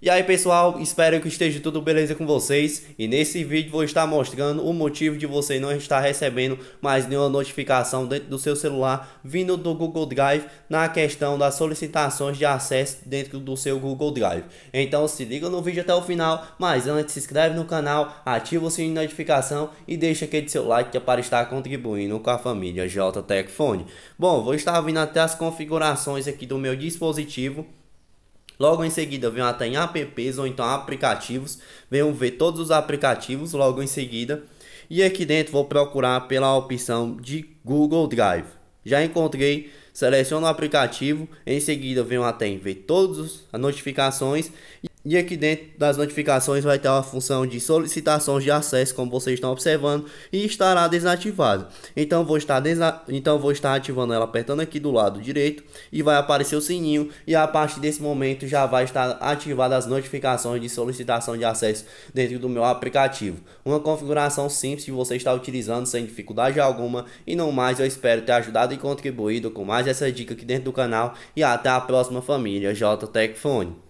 E aí pessoal, espero que esteja tudo beleza com vocês e nesse vídeo vou estar mostrando o motivo de você não estar recebendo mais nenhuma notificação dentro do seu celular vindo do Google Drive na questão das solicitações de acesso dentro do seu Google Drive. Então se liga no vídeo até o final, mas antes se inscreve no canal, ativa o sininho de notificação e deixa aquele seu like é para estar contribuindo com a família JTech Phone. Bom, vou estar vindo até as configurações aqui do meu dispositivo Logo em seguida, vem até em apps ou então aplicativos. Venham ver todos os aplicativos logo em seguida. E aqui dentro vou procurar pela opção de Google Drive. Já encontrei, seleciono o aplicativo, em seguida venho até em ver todas as notificações e aqui dentro das notificações vai ter uma função de solicitações de acesso, como vocês estão observando, e estará desativada. Então vou estar desa... então vou estar ativando ela apertando aqui do lado direito e vai aparecer o sininho e a partir desse momento já vai estar ativada as notificações de solicitação de acesso dentro do meu aplicativo. Uma configuração simples que você está utilizando sem dificuldade alguma e não mais eu espero ter ajudado e contribuído com mais essa dica aqui dentro do canal e até a próxima família JTechFone.